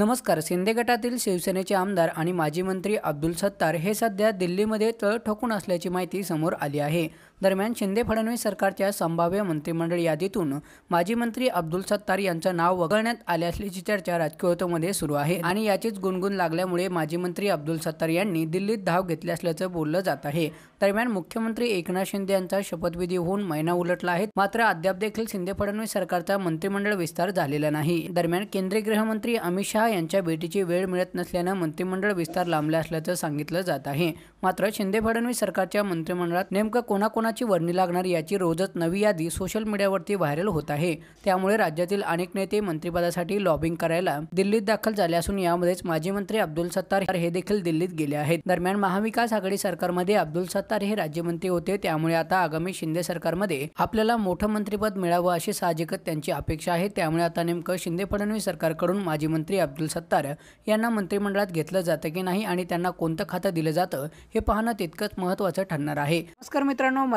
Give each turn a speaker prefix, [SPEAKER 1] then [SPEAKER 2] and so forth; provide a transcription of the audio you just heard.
[SPEAKER 1] नमस्कार शिंदे गटातील शिवसेनेचे आमदार आणि माजी मंत्री अब्दुल सत्तार हे सध्या दिल्लीमध्ये तळ ठोकून असल्याची माहिती समोर आली आहे दरम्यान शिंदे फडणवीस सरकारच्या संभाव्य मंत्रिमंडळ यादीतून माजी मंत्री अब्दुल सत्तार यांचं नाव वगळण्यात आले असल्याची चर्चा राजकीय सुरू आहे आणि याचीच गुणगुण लागल्यामुळे माजी मंत्री अब्दुल सत्तार यांनी दिल्लीत धाव घेतली असल्याचं बोललं जात आहे दरम्यान मुख्यमंत्री एकनाथ शिंदे यांचा शपथविधी होऊन महिना उलटला आहे मात्र अद्याप देखील शिंदे फडणवीस सरकारचा मंत्रिमंडळ विस्तार झालेला नाही दरम्यान केंद्रीय गृहमंत्री अमित शहा यांच्या भेटीची वेळ मिळत नसल्यानं मंत्रिमंडळ विस्तार लांबला असल्याचं सांगितलं जात आहे मात्र शिंदे फडणवीस सरकारच्या मंत्रिमंडळात नेमकं कोणाकोणा ची वर्णी लागणार याची रोजच नवी यादी सोशल मीडियावरती व्हायरल होत आहे त्यामुळे राज्यातील अनेक नेते मंत्रिपदासाठी लॉबिंग करायला दिल्लीत दाखल झाले असून यामध्येच माजी मंत्री अब्दुल सत्तार हे देखील दिल्लीत गेले आहेत दरम्यान महाविकास आघाडी सरकारमध्ये अब्दुल सत्तार हे राज्यमंत्री होते त्यामुळे आता आगामी शिंदे सरकारमध्ये आपल्याला मोठं मंत्रीपद मिळावं अशी साहजिकच त्यांची अपेक्षा आहे त्यामुळे आता नेमकं शिंदे फडणवीस सरकारकडून माजी मंत्री अब्दुल सत्तार यांना मंत्रिमंडळात घेतलं जातं की नाही आणि त्यांना कोणतं खातं दिलं जातं हे पाहणं तितकंच महत्त्वाचं ठरणार आहे नमस्कार मित्रांनो